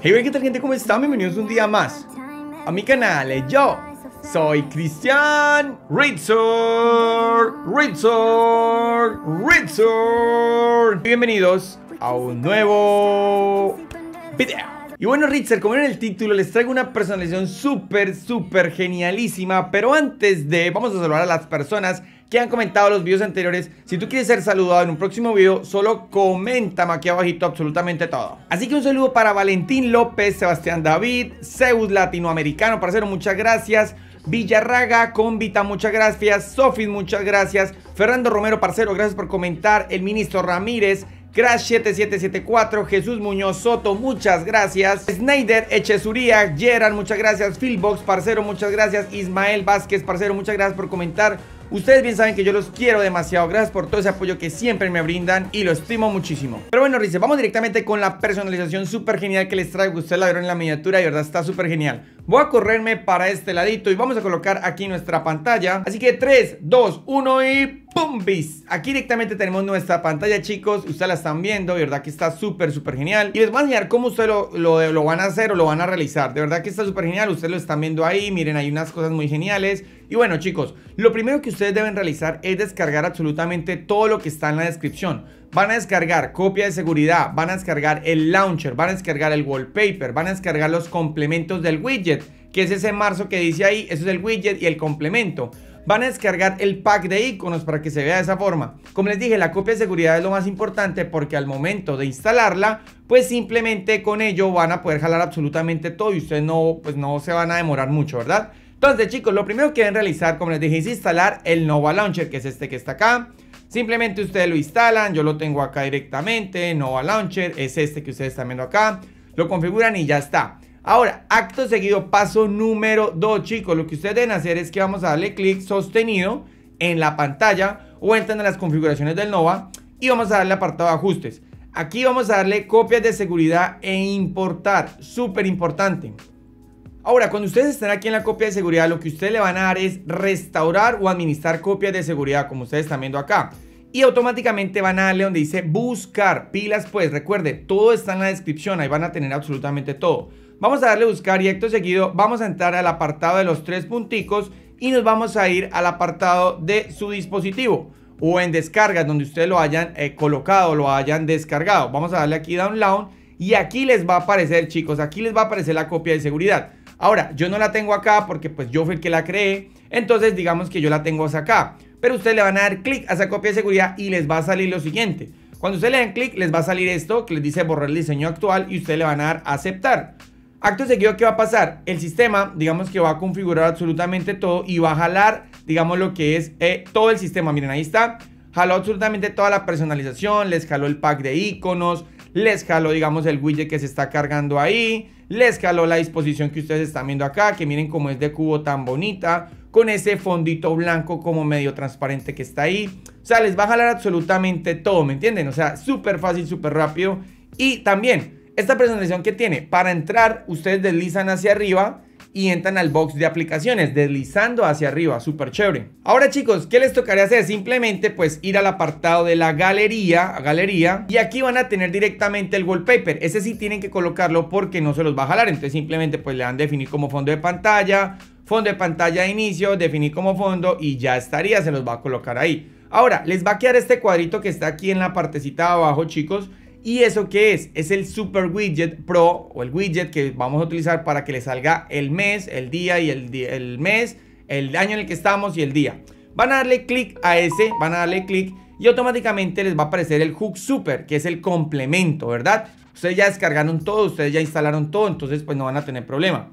Hey, ¿qué tal gente? ¿Cómo están? Bienvenidos un día más a mi canal. Eh. Yo soy Cristian Ritzor, Ritzor, Ritzor. Bienvenidos a un nuevo video. Y bueno, Ritzer, como en el título, les traigo una personalización súper, súper genialísima. Pero antes de, vamos a saludar a las personas que han comentado los videos anteriores. Si tú quieres ser saludado en un próximo video, solo coméntame aquí abajito absolutamente todo. Así que un saludo para Valentín López, Sebastián David, Zeus Latinoamericano, parcero, muchas gracias. Villarraga, Convita, muchas gracias. Sofis, muchas gracias. Fernando Romero, parcero, gracias por comentar. El ministro Ramírez, Crash7774, Jesús Muñoz Soto, muchas gracias. Snyder Echezuría, Gerald, muchas gracias. Philbox, parcero, muchas gracias. Ismael Vázquez, parcero, muchas gracias por comentar. Ustedes bien saben que yo los quiero demasiado. Gracias por todo ese apoyo que siempre me brindan y lo estimo muchísimo. Pero bueno, Rice, vamos directamente con la personalización súper genial que les traigo. Ustedes la vieron en la miniatura y verdad está súper genial. Voy a correrme para este ladito y vamos a colocar aquí nuestra pantalla. Así que 3, 2, 1 y... ¡Zombies! Aquí directamente tenemos nuestra pantalla, chicos. Ustedes la están viendo, de verdad que está súper, súper genial. Y les voy a enseñar cómo ustedes lo, lo, lo, van a hacer o lo van a realizar. De verdad que está súper genial. Ustedes lo están viendo ahí. Miren, hay unas cosas muy geniales. Y bueno, chicos, lo primero que ustedes deben realizar es descargar absolutamente todo lo que está en la descripción. Van a descargar copia de seguridad, van a descargar el launcher, van a descargar el wallpaper, van a descargar los complementos del widget, que es ese marzo que dice ahí, eso es el widget y el complemento van a descargar el pack de iconos para que se vea de esa forma. Como les dije, la copia de seguridad es lo más importante porque al momento de instalarla, pues simplemente con ello van a poder jalar absolutamente todo y ustedes no, pues no se van a demorar mucho, ¿verdad? Entonces chicos, lo primero que deben realizar, como les dije, es instalar el Nova Launcher, que es este que está acá. Simplemente ustedes lo instalan, yo lo tengo acá directamente, Nova Launcher, es este que ustedes están viendo acá. Lo configuran y ya está. Ahora, acto seguido, paso número 2, chicos. Lo que ustedes deben hacer es que vamos a darle clic sostenido en la pantalla o entran a las configuraciones del Nova y vamos a darle apartado de ajustes. Aquí vamos a darle copias de seguridad e importar, súper importante. Ahora, cuando ustedes están aquí en la copia de seguridad, lo que ustedes le van a dar es restaurar o administrar copias de seguridad, como ustedes están viendo acá. Y automáticamente van a darle donde dice buscar pilas, pues recuerde, todo está en la descripción, ahí van a tener absolutamente todo. Vamos a darle a buscar y acto seguido vamos a entrar al apartado de los tres punticos y nos vamos a ir al apartado de su dispositivo o en descargas donde ustedes lo hayan eh, colocado, lo hayan descargado. Vamos a darle aquí download y aquí les va a aparecer chicos, aquí les va a aparecer la copia de seguridad. Ahora, yo no la tengo acá porque pues yo fui el que la creé, entonces digamos que yo la tengo hasta acá. Pero ustedes le van a dar clic a esa copia de seguridad y les va a salir lo siguiente. Cuando ustedes le den clic les va a salir esto que les dice borrar el diseño actual y ustedes le van a dar aceptar. Acto seguido, ¿qué va a pasar? El sistema, digamos que va a configurar absolutamente todo y va a jalar, digamos, lo que es eh, todo el sistema. Miren, ahí está. Jaló absolutamente toda la personalización, les jaló el pack de iconos, les jaló, digamos, el widget que se está cargando ahí, les jaló la disposición que ustedes están viendo acá, que miren cómo es de cubo tan bonita, con ese fondito blanco como medio transparente que está ahí. O sea, les va a jalar absolutamente todo, ¿me entienden? O sea, súper fácil, súper rápido. Y también esta presentación que tiene, para entrar ustedes deslizan hacia arriba y entran al box de aplicaciones, deslizando hacia arriba, súper chévere. Ahora chicos, ¿qué les tocaría hacer? Simplemente pues ir al apartado de la galería, a galería, y aquí van a tener directamente el wallpaper. Ese sí tienen que colocarlo porque no se los va a jalar, entonces simplemente pues le dan definir como fondo de pantalla, fondo de pantalla de inicio, definir como fondo y ya estaría, se los va a colocar ahí. Ahora, les va a quedar este cuadrito que está aquí en la partecita de abajo, chicos, ¿Y eso qué es? Es el Super Widget Pro o el widget que vamos a utilizar para que le salga el mes, el día y el, el mes, el año en el que estamos y el día. Van a darle clic a ese, van a darle clic y automáticamente les va a aparecer el Hook Super, que es el complemento, ¿verdad? Ustedes ya descargaron todo, ustedes ya instalaron todo, entonces pues no van a tener problema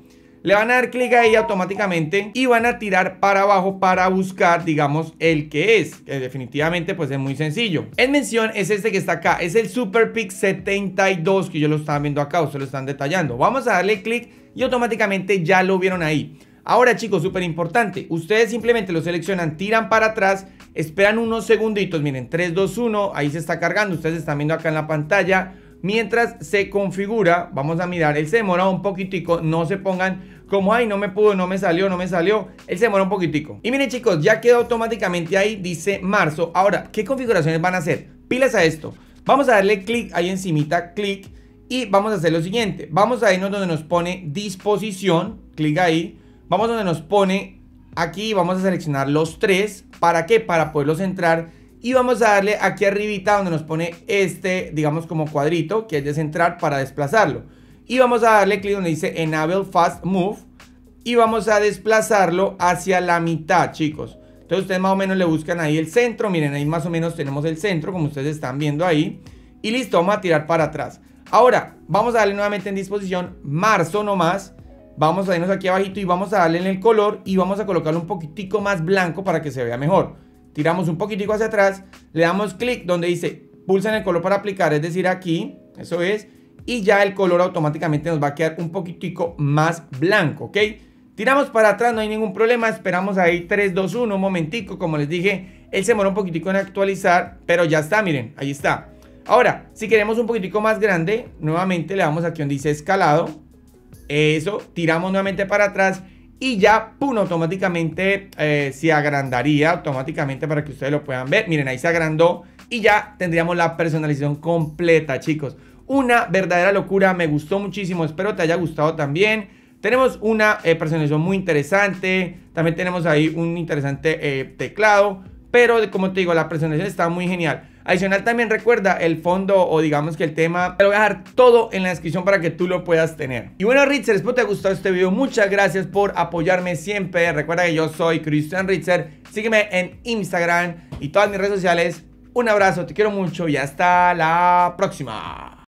le van a dar clic ahí automáticamente y van a tirar para abajo para buscar, digamos, el que es, que definitivamente pues es muy sencillo. En mención es este que está acá, es el Super Pick 72 que yo lo estaba viendo acá, ustedes lo están detallando. Vamos a darle clic y automáticamente ya lo vieron ahí. Ahora chicos, súper importante, ustedes simplemente lo seleccionan, tiran para atrás, esperan unos segunditos, miren, 3, 2, 1, ahí se está cargando, ustedes están viendo acá en la pantalla, mientras se configura, vamos a mirar, él se demora un poquitico, no se pongan como ay, no me pudo, no me salió, no me salió, él se demora un poquitico. Y miren chicos, ya quedó automáticamente ahí, dice marzo. Ahora, ¿qué configuraciones van a hacer? Pilas a esto. Vamos a darle clic ahí encimita, clic, y vamos a hacer lo siguiente. Vamos a irnos donde nos pone disposición, clic ahí. Vamos donde nos pone aquí, vamos a seleccionar los tres. ¿Para qué? Para poderlos centrar y vamos a darle aquí arribita donde nos pone este, digamos como cuadrito, que es de centrar para desplazarlo. Y vamos a darle clic donde dice Enable Fast Move. Y vamos a desplazarlo hacia la mitad, chicos. Entonces ustedes más o menos le buscan ahí el centro. Miren, ahí más o menos tenemos el centro, como ustedes están viendo ahí. Y listo, vamos a tirar para atrás. Ahora, vamos a darle nuevamente en disposición marzo nomás. Vamos a irnos aquí abajito y vamos a darle en el color y vamos a colocarlo un poquitico más blanco para que se vea mejor. Tiramos un poquitico hacia atrás, le damos clic donde dice pulsa en el color para aplicar, es decir, aquí, eso es y ya el color automáticamente nos va a quedar un poquitico más blanco, ¿ok? Tiramos para atrás, no hay ningún problema, esperamos ahí 3, 2, 1, un momentico, como les dije, él se demoró un poquitico en actualizar, pero ya está, miren, ahí está. Ahora, si queremos un poquitico más grande, nuevamente le damos aquí donde dice escalado, eso, tiramos nuevamente para atrás y ya, pum, automáticamente eh, se agrandaría automáticamente para que ustedes lo puedan ver. Miren, ahí se agrandó y ya tendríamos la personalización completa, chicos. Una verdadera locura, me gustó muchísimo, espero te haya gustado también. Tenemos una eh, muy interesante, también tenemos ahí un interesante eh, teclado, pero como te digo, la presentación está muy genial. Adicional también recuerda el fondo o digamos que el tema. Te lo voy a dejar todo en la descripción para que tú lo puedas tener. Y bueno Ritzer, espero te haya gustado este video. Muchas gracias por apoyarme siempre. Recuerda que yo soy Christian Ritzer. Sígueme en Instagram y todas mis redes sociales. Un abrazo, te quiero mucho y hasta la próxima.